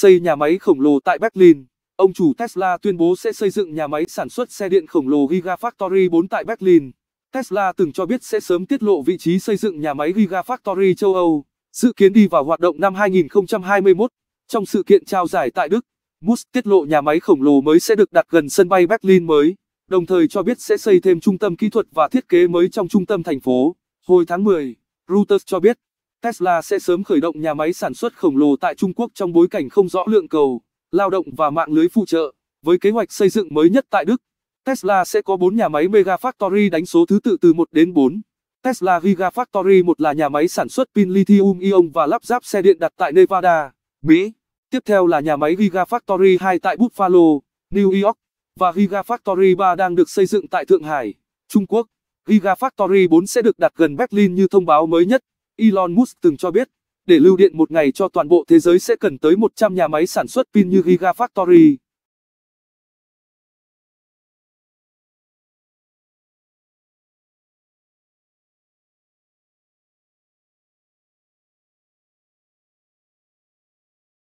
xây nhà máy khổng lồ tại Berlin. Ông chủ Tesla tuyên bố sẽ xây dựng nhà máy sản xuất xe điện khổng lồ Gigafactory 4 tại Berlin. Tesla từng cho biết sẽ sớm tiết lộ vị trí xây dựng nhà máy Gigafactory châu Âu, dự kiến đi vào hoạt động năm 2021. Trong sự kiện trao giải tại Đức, Musk tiết lộ nhà máy khổng lồ mới sẽ được đặt gần sân bay Berlin mới, đồng thời cho biết sẽ xây thêm trung tâm kỹ thuật và thiết kế mới trong trung tâm thành phố. Hồi tháng 10, Reuters cho biết, Tesla sẽ sớm khởi động nhà máy sản xuất khổng lồ tại Trung Quốc trong bối cảnh không rõ lượng cầu, lao động và mạng lưới phụ trợ. Với kế hoạch xây dựng mới nhất tại Đức, Tesla sẽ có 4 nhà máy Mega Factory đánh số thứ tự từ 1 đến 4. Tesla Gigafactory 1 là nhà máy sản xuất pin lithium-ion và lắp ráp xe điện đặt tại Nevada, Mỹ. Tiếp theo là nhà máy Gigafactory 2 tại Buffalo, New York và Gigafactory 3 đang được xây dựng tại Thượng Hải, Trung Quốc. Gigafactory 4 sẽ được đặt gần Berlin như thông báo mới nhất. Elon Musk từng cho biết, để lưu điện một ngày cho toàn bộ thế giới sẽ cần tới 100 nhà máy sản xuất pin như Gigafactory.